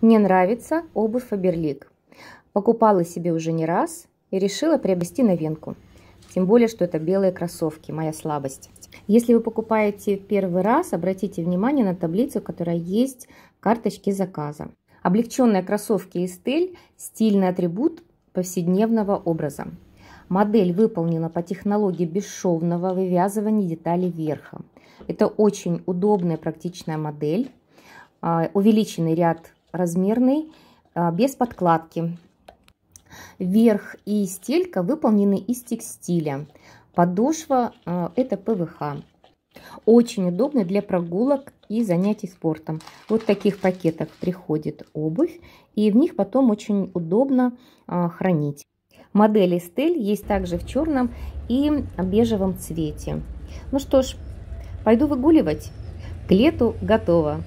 Мне нравится обувь Фаберлик. Покупала себе уже не раз и решила приобрести новинку. Тем более, что это белые кроссовки, моя слабость. Если вы покупаете первый раз, обратите внимание на таблицу, которая есть в карточке заказа. Облегченные кроссовки и стиль – стильный атрибут повседневного образа. Модель выполнена по технологии бесшовного вывязывания деталей верха. Это очень удобная практичная модель. А, увеличенный ряд размерный, а, без подкладки. Верх и стелька выполнены из текстиля. Подошва а, это ПВХ. Очень удобно для прогулок и занятий спортом. Вот в таких пакетах приходит обувь, и в них потом очень удобно а, хранить. Модели стель есть также в черном и бежевом цвете. Ну что ж, пойду выгуливать. К лету готово.